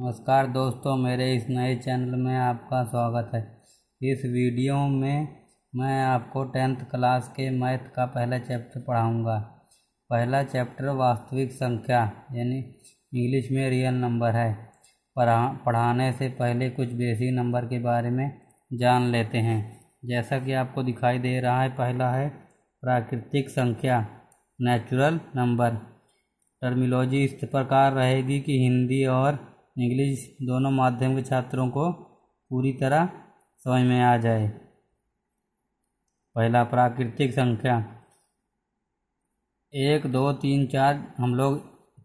नमस्कार दोस्तों मेरे इस नए चैनल में आपका स्वागत है इस वीडियो में मैं आपको टेंथ क्लास के मैथ का पहला चैप्टर पढ़ाऊंगा पहला चैप्टर वास्तविक संख्या यानी इंग्लिश में रियल नंबर है पढ़ा पढ़ाने से पहले कुछ बेसिक नंबर के बारे में जान लेते हैं जैसा कि आपको दिखाई दे रहा है पहला है प्राकृतिक संख्या नेचुरल नंबर टर्मिलोजी इस प्रकार रहेगी कि हिंदी और इंग्लिश दोनों माध्यम के छात्रों को पूरी तरह समझ में आ जाए पहला प्राकृतिक संख्या एक दो तीन चार हम लोग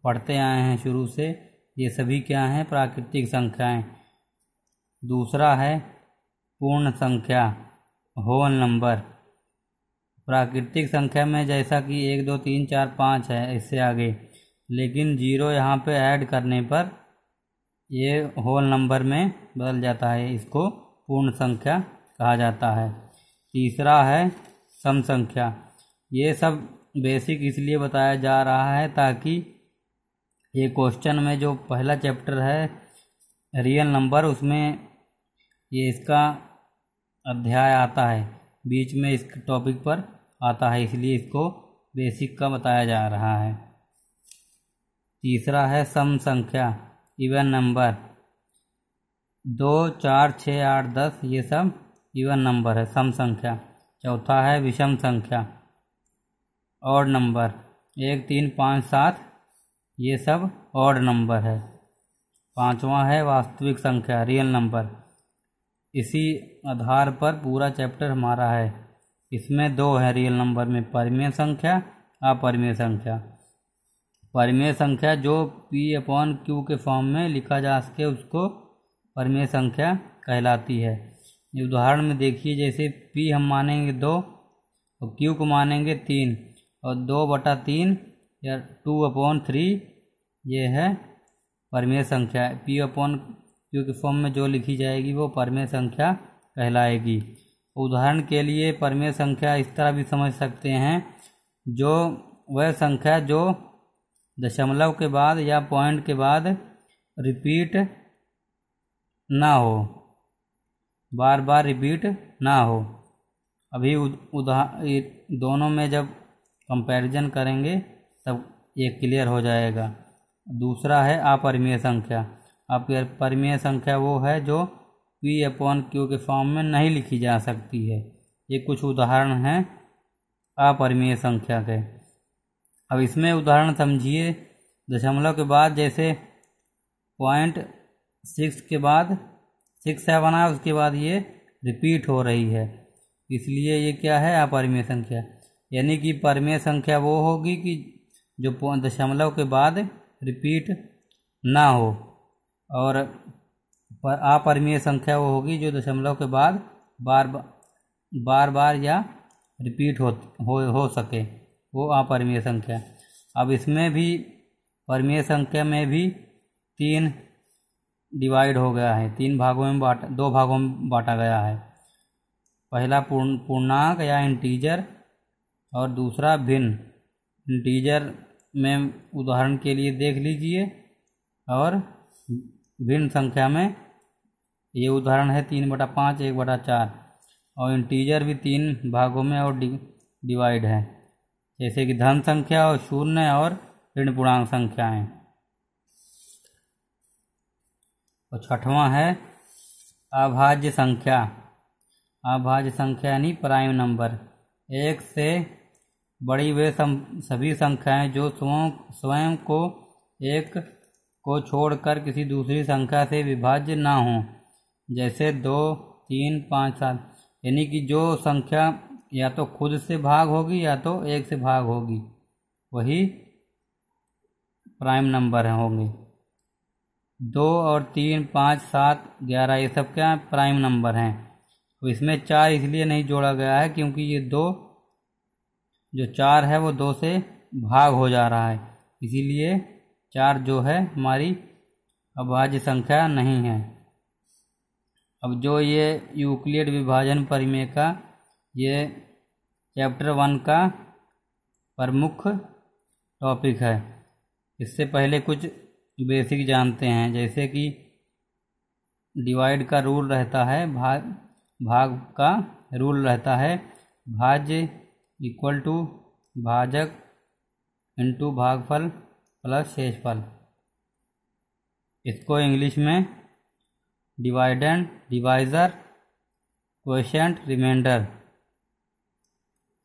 पढ़ते आए हैं शुरू से ये सभी क्या हैं प्राकृतिक संख्याएं दूसरा है पूर्ण संख्या होल नंबर प्राकृतिक संख्या में जैसा कि एक दो तीन चार पाँच है इससे आगे लेकिन जीरो यहाँ पे ऐड करने पर ये होल नंबर में बदल जाता है इसको पूर्ण संख्या कहा जाता है तीसरा है सम संख्या ये सब बेसिक इसलिए बताया जा रहा है ताकि ये क्वेश्चन में जो पहला चैप्टर है रियल नंबर उसमें ये इसका अध्याय आता है बीच में इस टॉपिक पर आता है इसलिए इसको बेसिक का बताया जा रहा है तीसरा है सम संख्या इवन नंबर दो चार छः आठ दस ये सब इवन नंबर है सम संख्या चौथा है विषम संख्या और नंबर एक तीन पाँच सात ये सब और नंबर है पांचवा है वास्तविक संख्या रियल नंबर इसी आधार पर पूरा चैप्टर हमारा है इसमें दो है रियल नंबर में परिमेय संख्या अपरिमेय संख्या परिमेय संख्या जो पी अपॉन क्यू के फॉर्म में लिखा जा सके उसको परिमेय संख्या कहलाती है उदाहरण में देखिए जैसे पी हम मानेंगे दो और क्यू को मानेंगे तीन और दो बटा तीन या टू अपॉन थ्री ये है परमेय संख्या पी अपॉन क्यू के फॉर्म में जो लिखी जाएगी वो परमेय संख्या कहलाएगी उदाहरण के लिए परमेय संख्या इस तरह भी समझ सकते हैं जो वह संख्या जो दशमलव के बाद या पॉइंट के बाद रिपीट ना हो बार बार रिपीट ना हो अभी उदाह दोनों में जब कंपैरिजन करेंगे तब ये क्लियर हो जाएगा दूसरा है अपरिमेय संख्या परिमेय संख्या वो है जो पी अपॉन क्यू के फॉर्म में नहीं लिखी जा सकती है ये कुछ उदाहरण हैं अपरिमेय संख्या के अब इसमें उदाहरण समझिए दशमलव के बाद जैसे पॉइंट सिक्स के बाद सिक्स सेवन आया उसके बाद ये रिपीट हो रही है इसलिए ये क्या है अपरिमेय संख्या यानी कि परिमेय संख्या वो होगी कि जो दशमलव के बाद रिपीट ना हो और अपरिमेय संख्या वो होगी जो दशमलव के बाद बार बार बार या रिपीट हो हो, हो सके वो अपरिमेय संख्या अब इसमें भी परमेय संख्या में भी तीन डिवाइड हो गया है तीन भागों में बांट दो भागों में बांटा गया है पहला पूर्ण पूर्णांक या इंटीजर और दूसरा भिन्न इंटीजर में उदाहरण के लिए देख लीजिए और भिन्न संख्या में ये उदाहरण है तीन बटा पाँच एक बटा चार और इंटीजर भी तीन भागों में और डिवाइड है जैसे कि धन संख्या और शून्य और ऋण पूर्णांक संख्याएं और छठवां है अभाज्य संख्या अभाज्य संख्या यानी प्राइम नंबर एक से बड़ी वे सम, सभी संख्याएं जो स्वयं स्वयं को एक को छोड़कर किसी दूसरी संख्या से विभाज्य ना हो जैसे दो तीन पाँच सात यानी कि जो संख्या या तो खुद से भाग होगी या तो एक से भाग होगी वही प्राइम नंबर हैं होंगे दो और तीन पाँच सात ग्यारह ये सब क्या प्राइम नंबर हैं तो इसमें चार इसलिए नहीं जोड़ा गया है क्योंकि ये दो जो चार है वो दो से भाग हो जा रहा है इसीलिए चार जो है हमारी अभाज्य संख्या नहीं है अब जो ये यूक्लिड विभाजन परिमेय का ये चैप्टर वन का प्रमुख टॉपिक है इससे पहले कुछ बेसिक जानते हैं जैसे कि डिवाइड का रूल रहता है भाग भाग का रूल रहता है भाज्य इक्वल टू भाजक इंटू भागफल प्लस शेषफल इसको इंग्लिश में डिवाइडेंड डिवाइज़र क्वेश्चन रिमाइंडर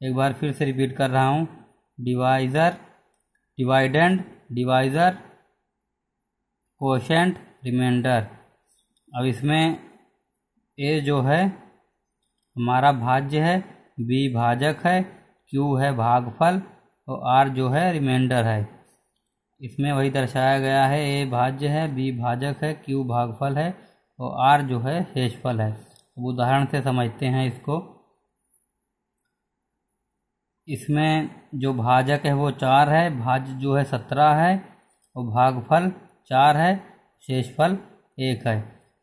एक बार फिर से रिपीट कर रहा हूँ divisor dividend divisor quotient remainder अब इसमें ए जो है हमारा भाज्य है बी भाजक है क्यू है भागफल और आर जो है रिमाइंडर है इसमें वही दर्शाया गया है ए भाज्य है बी भाजक है क्यू भागफल है और आर जो है शेषफल है अब उदाहरण से समझते हैं इसको इसमें जो भाजक है वो चार है भाज जो है सत्रह है और भागफल चार है शेषफल एक है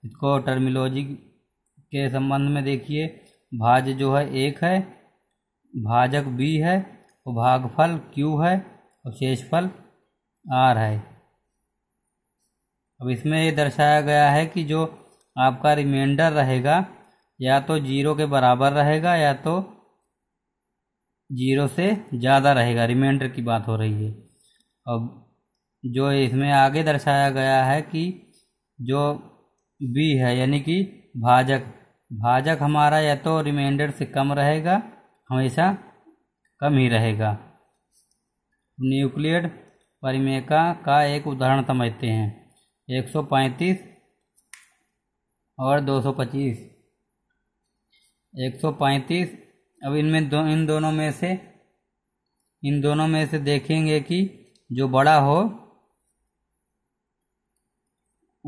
इसको टर्मिनोलॉजी के संबंध में देखिए भाज जो है एक है भाजक बी है और भागफल क्यू है और शेषफल आर है अब इसमें ये दर्शाया गया है कि जो आपका रिमाइंडर रहेगा या तो जीरो के बराबर रहेगा या तो जीरो से ज़्यादा रहेगा रिमाइंडर की बात हो रही है अब जो इसमें आगे दर्शाया गया है कि जो बी है यानी कि भाजक भाजक हमारा या तो रिमाइंडर से कम रहेगा हमेशा कम ही रहेगा न्यूक्लियड परिमेका का एक उदाहरण समझते हैं 135 और 225 135 अब इनमें दो इन दोनों में से इन दोनों में से देखेंगे कि जो बड़ा हो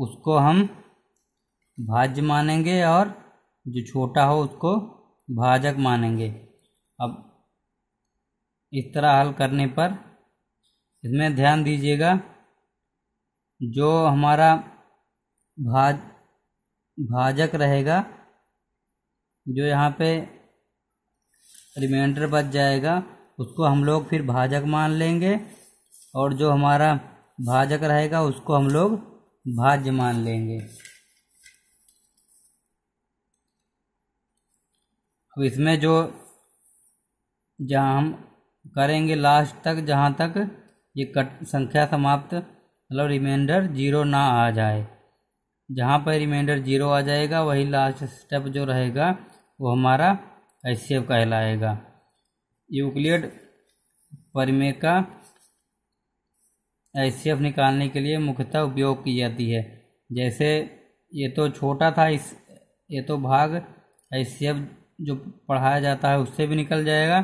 उसको हम भाज्य मानेंगे और जो छोटा हो उसको भाजक मानेंगे अब इस तरह हल करने पर इसमें ध्यान दीजिएगा जो हमारा भाज भाजक रहेगा जो यहाँ पे रिमाइंडर बच जाएगा उसको हम लोग फिर भाजक मान लेंगे और जो हमारा भाजक रहेगा उसको हम लोग भाज्य मान लेंगे अब इसमें जो जहाँ हम करेंगे लास्ट तक जहाँ तक ये कट संख्या समाप्त मतलब रिमाइंडर जीरो ना आ जाए जहाँ पर रिमाइंडर जीरो आ जाएगा वही लास्ट स्टेप जो रहेगा वो हमारा एसियव कहलाएगा यूक्लिड का एसियफ निकालने के लिए मुख्यतः उपयोग की जाती है जैसे ये तो छोटा था इस ये तो भाग एसियफ जो पढ़ाया जाता है उससे भी निकल जाएगा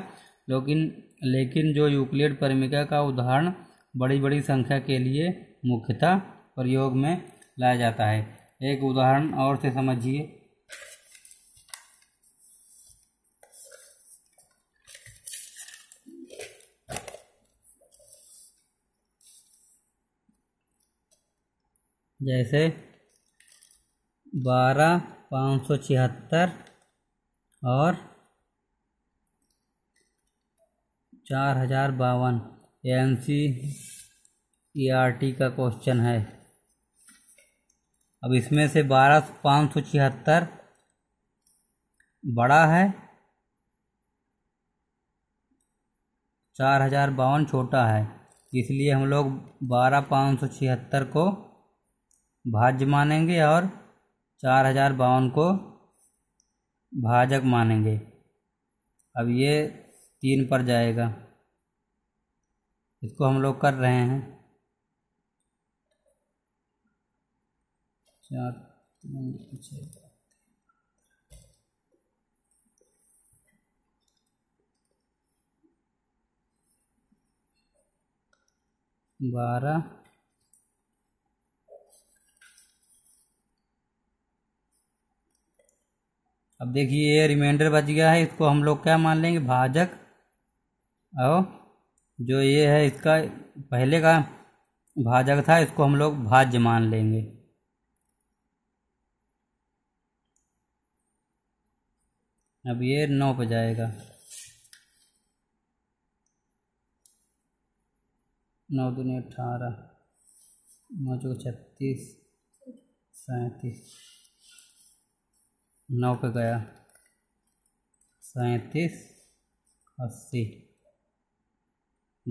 लेकिन लेकिन जो यूक्लिड परिमिका का उदाहरण बड़ी बड़ी संख्या के लिए मुख्यतः प्रयोग में लाया जाता है एक उदाहरण और से समझिए जैसे बारह पाँच सौ छिहत्तर और चार हज़ार बावन N C E R T का क्वेश्चन है अब इसमें से बारह पाँच सौ छिहत्तर बड़ा है चार हज़ार बावन छोटा है इसलिए हम लोग बारह पाँच सौ छिहत्तर को भाज्य मानेंगे और चार हजार बावन को भाजक मानेंगे अब ये तीन पर जाएगा इसको हम लोग कर रहे हैं चार तीन बारह अब देखिए ये रिमाइंडर बच गया है इसको हम लोग क्या मान लेंगे भाजक और जो ये है इसका पहले का भाजक था इसको हम लोग भाज्य मान लेंगे अब ये नौ पे जाएगा नौ दूनी अठारह नौ चौ छत्तीस सैंतीस नौ पे गया सैंतीस अस्सी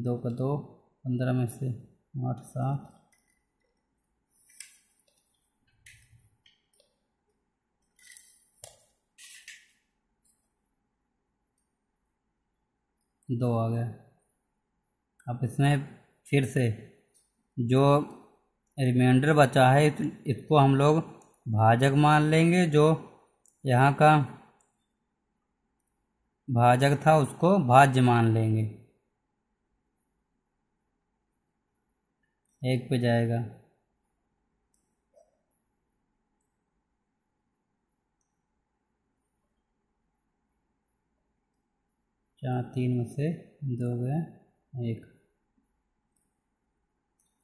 दो का दो पंद्रह में से आठ सात दो आ गया अब इसमें फिर से जो रिमाइंडर बचा है इसको हम लोग भाजक मान लेंगे जो यहाँ का भाजक था उसको भाज्य मान लेंगे एक पे जाएगा चार तीन में से दो गए एक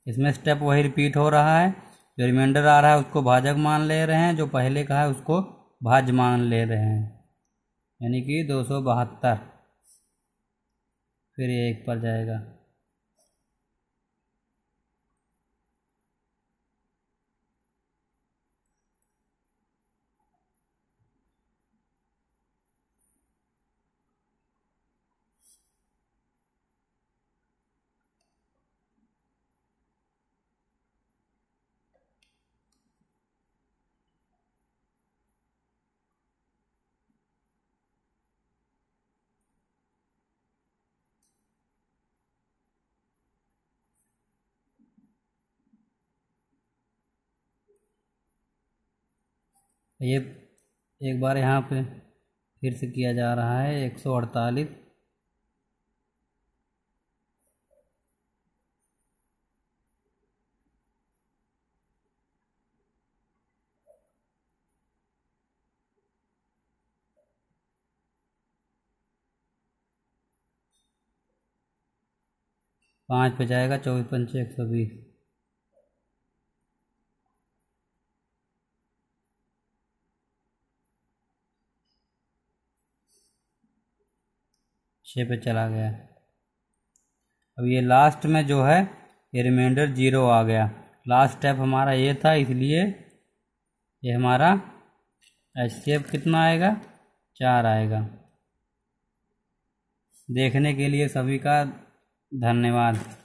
इसमें स्टेप वही रिपीट हो रहा है जो रिमाइंडर आ रहा है उसको भाजक मान ले रहे हैं जो पहले का है उसको मान ले रहे हैं यानी कि दो सौ बहत्तर फिर एक पर जाएगा ये एक बार यहाँ पे फिर से किया जा रहा है एक सौ अड़तालीस पाँच पे जाएगा चौबीस पंचे एक सौ बीस छः पे चला गया अब ये लास्ट में जो है ये रिमाइंडर जीरो आ गया लास्ट स्टेप हमारा ये था इसलिए ये हमारा एच कितना आएगा चार आएगा देखने के लिए सभी का धन्यवाद